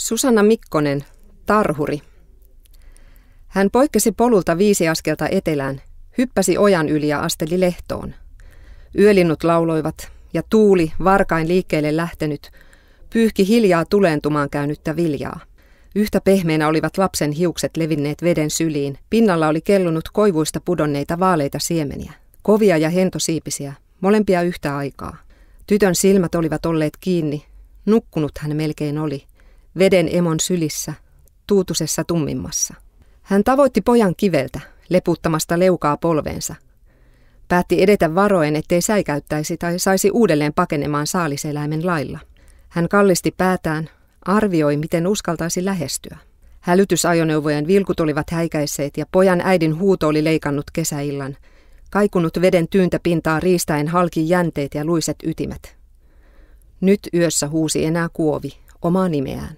Susanna Mikkonen, tarhuri. Hän poikkesi polulta viisi askelta etelään, hyppäsi ojan yli ja asteli lehtoon. Yölinnut lauloivat ja tuuli, varkain liikkeelle lähtenyt, pyyhki hiljaa tuleentumaan käynyttä viljaa. Yhtä pehmeänä olivat lapsen hiukset levinneet veden syliin. Pinnalla oli kellunut koivuista pudonneita vaaleita siemeniä. Kovia ja hentosiipisiä, molempia yhtä aikaa. Tytön silmät olivat olleet kiinni. Nukkunut hän melkein oli veden emon sylissä, tuutusessa tummimmassa. Hän tavoitti pojan kiveltä, leputtamasta leukaa polveensa. Päätti edetä varoen, ettei säikäyttäisi tai saisi uudelleen pakenemaan saaliseläimen lailla. Hän kallisti päätään, arvioi, miten uskaltaisi lähestyä. Hälytysajoneuvojen vilkut olivat häikäisseet ja pojan äidin huuto oli leikannut kesäillan, kaikunut veden tyyntä pintaa riistäen halki jänteet ja luiset ytimet. Nyt yössä huusi enää kuovi, omaa nimeään.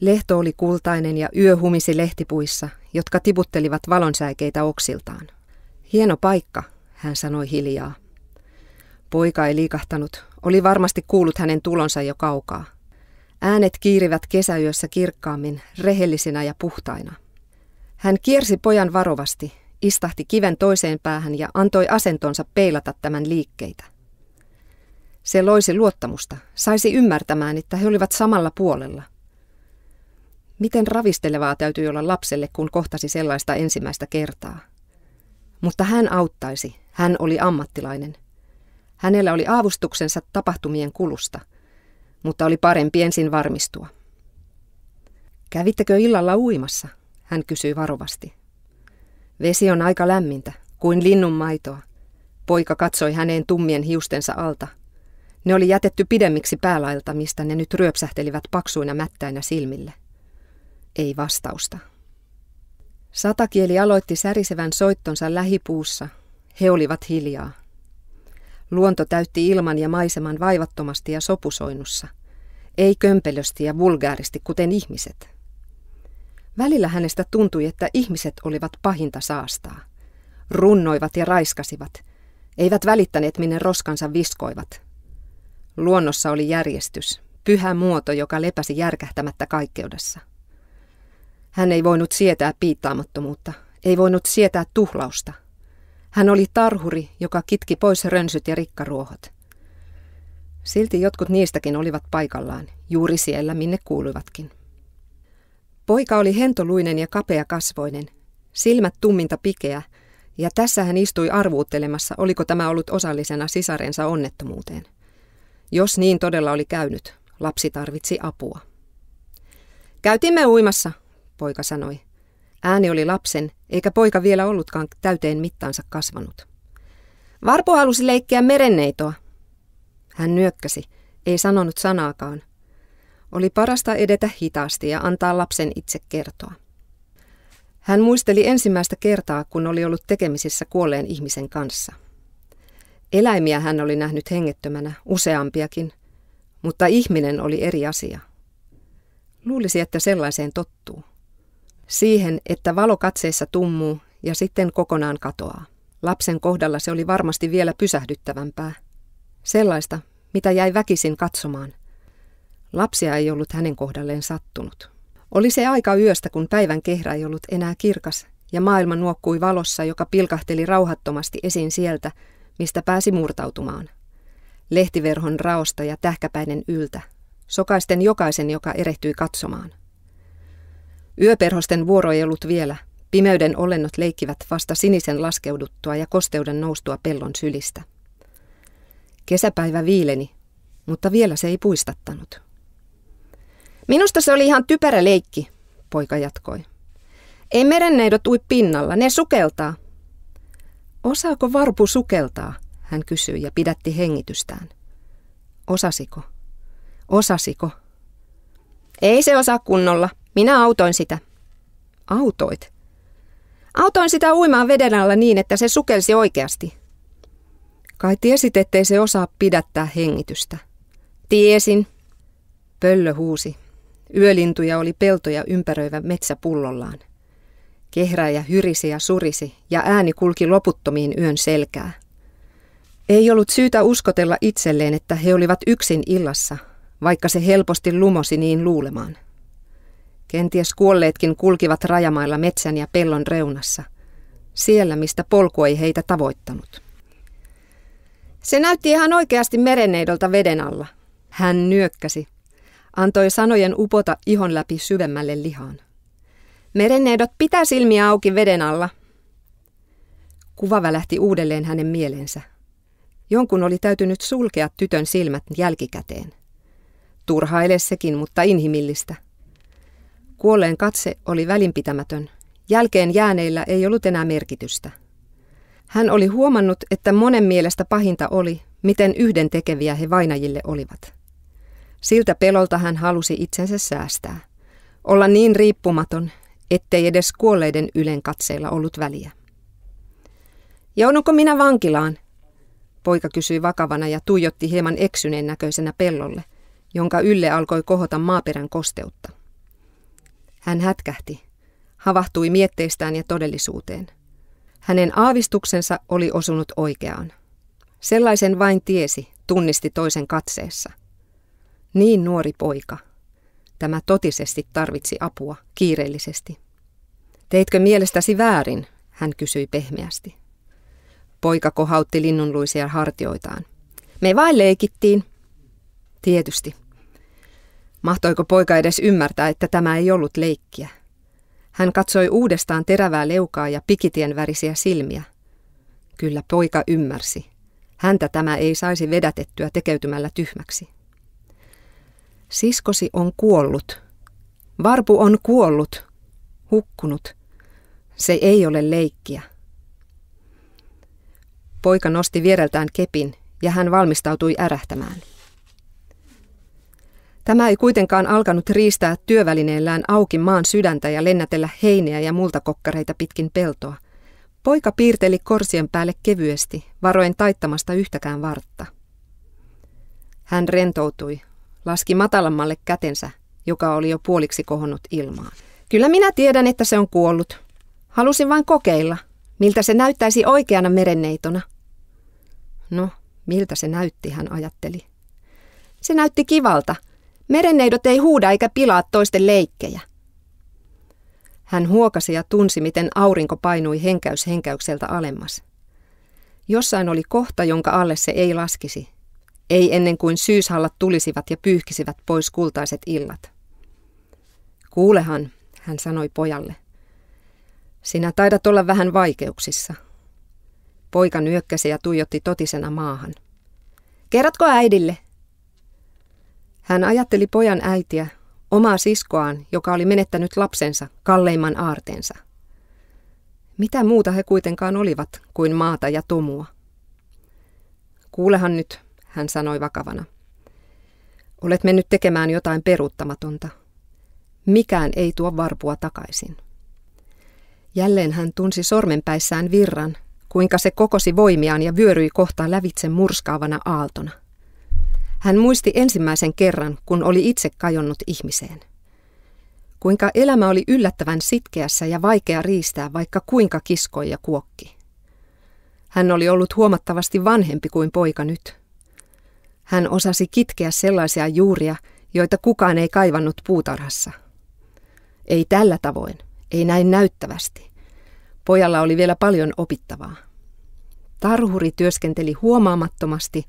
Lehto oli kultainen ja yö humisi lehtipuissa, jotka tiputtelivat valonsäikeitä oksiltaan. Hieno paikka, hän sanoi hiljaa. Poika ei liikahtanut, oli varmasti kuullut hänen tulonsa jo kaukaa. Äänet kiirivät kesäyössä kirkkaammin, rehellisinä ja puhtaina. Hän kiersi pojan varovasti, istahti kiven toiseen päähän ja antoi asentonsa peilata tämän liikkeitä. Se loisi luottamusta, saisi ymmärtämään, että he olivat samalla puolella. Miten ravistelevaa täytyy olla lapselle, kun kohtasi sellaista ensimmäistä kertaa. Mutta hän auttaisi, hän oli ammattilainen. Hänellä oli avustuksensa tapahtumien kulusta, mutta oli parempi ensin varmistua. Kävittekö illalla uimassa? Hän kysyi varovasti. Vesi on aika lämmintä, kuin linnun maitoa. Poika katsoi häneen tummien hiustensa alta. Ne oli jätetty pidemmiksi päälailta, mistä ne nyt ryöpsähtelivät paksuina mättäinä silmille. Ei vastausta. Satakieli aloitti särisevän soittonsa lähipuussa. He olivat hiljaa. Luonto täytti ilman ja maiseman vaivattomasti ja sopusoinnussa. Ei kömpelösti ja vulgaaristi, kuten ihmiset. Välillä hänestä tuntui, että ihmiset olivat pahinta saastaa. Runnoivat ja raiskasivat. Eivät välittäneet, minne roskansa viskoivat – Luonnossa oli järjestys, pyhä muoto, joka lepäsi järkähtämättä kaikkeudessa. Hän ei voinut sietää piittaamattomuutta, ei voinut sietää tuhlausta. Hän oli tarhuri, joka kitki pois rönsyt ja rikkaruohot. Silti jotkut niistäkin olivat paikallaan, juuri siellä, minne kuuluivatkin. Poika oli hentoluinen ja kapea kasvoinen, silmät tumminta pikeä, ja tässä hän istui arvuuttelemassa, oliko tämä ollut osallisena sisarensa onnettomuuteen – jos niin todella oli käynyt, lapsi tarvitsi apua. Käytimme uimassa, poika sanoi. Ääni oli lapsen, eikä poika vielä ollutkaan täyteen mittaansa kasvanut. Varpo halusi leikkiä merenneitoa. Hän nyökkäsi, ei sanonut sanaakaan. Oli parasta edetä hitaasti ja antaa lapsen itse kertoa. Hän muisteli ensimmäistä kertaa, kun oli ollut tekemisissä kuolleen ihmisen kanssa – Eläimiä hän oli nähnyt hengettömänä, useampiakin, mutta ihminen oli eri asia. Luulisi, että sellaiseen tottuu. Siihen, että valo katseessa tummuu ja sitten kokonaan katoaa. Lapsen kohdalla se oli varmasti vielä pysähdyttävämpää. Sellaista, mitä jäi väkisin katsomaan. Lapsia ei ollut hänen kohdalleen sattunut. Oli se aika yöstä, kun päivän kehra ei ollut enää kirkas, ja maailma nuokkui valossa, joka pilkahteli rauhattomasti esiin sieltä, mistä pääsi murtautumaan. Lehtiverhon raosta ja tähkäpäinen yltä, sokaisten jokaisen, joka erehtyi katsomaan. Yöperhosten vuoro ei ollut vielä. Pimeyden olennot leikkivät vasta sinisen laskeuduttua ja kosteuden noustua pellon sylistä. Kesäpäivä viileni, mutta vielä se ei puistattanut. Minusta se oli ihan typerä leikki, poika jatkoi. Ei merenneidot ui pinnalla, ne sukeltaa, Osaako varpu sukeltaa? Hän kysyi ja pidätti hengitystään. Osasiko? Osasiko? Ei se osaa kunnolla. Minä autoin sitä. Autoit? Autoin sitä uimaan veden alla niin, että se sukelsi oikeasti. Kai tiesit, ettei se osaa pidättää hengitystä. Tiesin. Pöllö huusi. Yölintuja oli peltoja ympäröivä metsä pullollaan. Kehräjä hyrisi ja surisi, ja ääni kulki loputtomiin yön selkää. Ei ollut syytä uskotella itselleen, että he olivat yksin illassa, vaikka se helposti lumosi niin luulemaan. Kenties kuolleetkin kulkivat rajamailla metsän ja pellon reunassa, siellä mistä polku ei heitä tavoittanut. Se näytti ihan oikeasti merenneidolta veden alla. Hän nyökkäsi, antoi sanojen upota ihon läpi syvemmälle lihaan. Merenneidot pitää silmiä auki veden alla. Kuva välähti uudelleen hänen mielensä. Jonkun oli täytynyt sulkea tytön silmät jälkikäteen. Turhaile sekin, mutta inhimillistä. Kuolleen katse oli välinpitämätön. Jälkeen jääneillä ei ollut enää merkitystä. Hän oli huomannut, että monen mielestä pahinta oli, miten yhdentekeviä he vainajille olivat. Siltä pelolta hän halusi itsensä säästää. Olla niin riippumaton, ettei edes kuolleiden ylen katseilla ollut väliä. Joudunko minä vankilaan? Poika kysyi vakavana ja tuijotti hieman eksyneen näköisenä pellolle, jonka ylle alkoi kohota maaperän kosteutta. Hän hätkähti, havahtui mietteistään ja todellisuuteen. Hänen aavistuksensa oli osunut oikeaan. Sellaisen vain tiesi, tunnisti toisen katseessa. Niin nuori poika – Tämä totisesti tarvitsi apua kiireellisesti. Teitkö mielestäsi väärin? hän kysyi pehmeästi. Poika kohautti linnunluisia hartioitaan. Me vain leikittiin. Tietysti. Mahtoiko poika edes ymmärtää, että tämä ei ollut leikkiä? Hän katsoi uudestaan terävää leukaa ja pikitien värisiä silmiä. Kyllä poika ymmärsi. Häntä tämä ei saisi vedätettyä tekeytymällä tyhmäksi. Siskosi on kuollut. Varpu on kuollut. Hukkunut. Se ei ole leikkiä. Poika nosti viereltään kepin ja hän valmistautui ärähtämään. Tämä ei kuitenkaan alkanut riistää työvälineellään auki maan sydäntä ja lennätellä heiniä ja multakokkareita pitkin peltoa. Poika piirteli korsien päälle kevyesti, varoen taittamasta yhtäkään vartta. Hän rentoutui, laski matalammalle kätensä, joka oli jo puoliksi kohonnut ilmaan. Kyllä minä tiedän, että se on kuollut. Halusin vain kokeilla, miltä se näyttäisi oikeana merenneitona. No, miltä se näytti, hän ajatteli. Se näytti kivalta. Merenneidot ei huuda eikä pilaa toisten leikkejä. Hän huokasi ja tunsi, miten aurinko painui henkäys henkäykseltä alemmas. Jossain oli kohta, jonka alle se ei laskisi, ei ennen kuin syyshallat tulisivat ja pyyhkisivät pois kultaiset illat. Kuulehan, hän sanoi pojalle. Sinä taidat olla vähän vaikeuksissa. Poika nyökkäsi ja tuijotti totisena maahan. Kerrotko äidille? Hän ajatteli pojan äitiä, omaa siskoaan, joka oli menettänyt lapsensa, kalleimman aarteensa. Mitä muuta he kuitenkaan olivat kuin maata ja tomua? Kuulehan nyt, hän sanoi vakavana. Olet mennyt tekemään jotain peruuttamatonta. Mikään ei tuo varpua takaisin. Jälleen hän tunsi sormenpäissään virran, kuinka se kokosi voimiaan ja vyöryi kohta lävitse murskaavana aaltona. Hän muisti ensimmäisen kerran, kun oli itse kajonnut ihmiseen. Kuinka elämä oli yllättävän sitkeässä ja vaikea riistää, vaikka kuinka kiskoi ja kuokki. Hän oli ollut huomattavasti vanhempi kuin poika nyt, hän osasi kitkeä sellaisia juuria, joita kukaan ei kaivannut puutarhassa. Ei tällä tavoin, ei näin näyttävästi. Pojalla oli vielä paljon opittavaa. Tarhuri työskenteli huomaamattomasti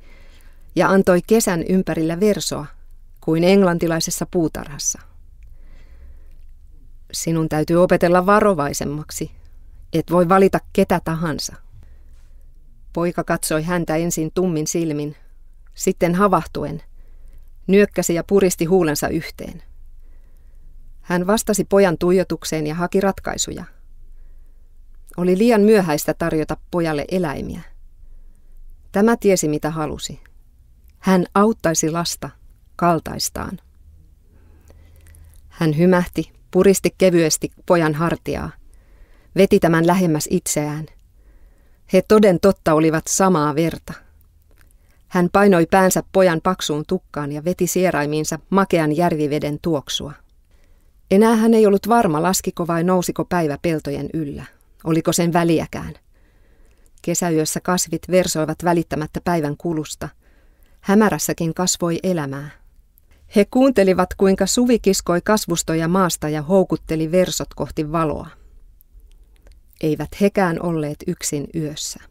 ja antoi kesän ympärillä versoa kuin englantilaisessa puutarhassa. Sinun täytyy opetella varovaisemmaksi. Et voi valita ketä tahansa. Poika katsoi häntä ensin tummin silmin, sitten havahtuen, nyökkäsi ja puristi huulensa yhteen. Hän vastasi pojan tuijotukseen ja haki ratkaisuja. Oli liian myöhäistä tarjota pojalle eläimiä. Tämä tiesi mitä halusi. Hän auttaisi lasta kaltaistaan. Hän hymähti, puristi kevyesti pojan hartiaa, veti tämän lähemmäs itseään. He toden totta olivat samaa verta. Hän painoi päänsä pojan paksuun tukkaan ja veti sieraimiinsa makean järviveden tuoksua. Enää hän ei ollut varma, laskiko vai nousiko päivä peltojen yllä. Oliko sen väliäkään? Kesäyössä kasvit versoivat välittämättä päivän kulusta. Hämärässäkin kasvoi elämää. He kuuntelivat, kuinka suvi kiskoi kasvustoja maasta ja houkutteli versot kohti valoa. Eivät hekään olleet yksin yössä.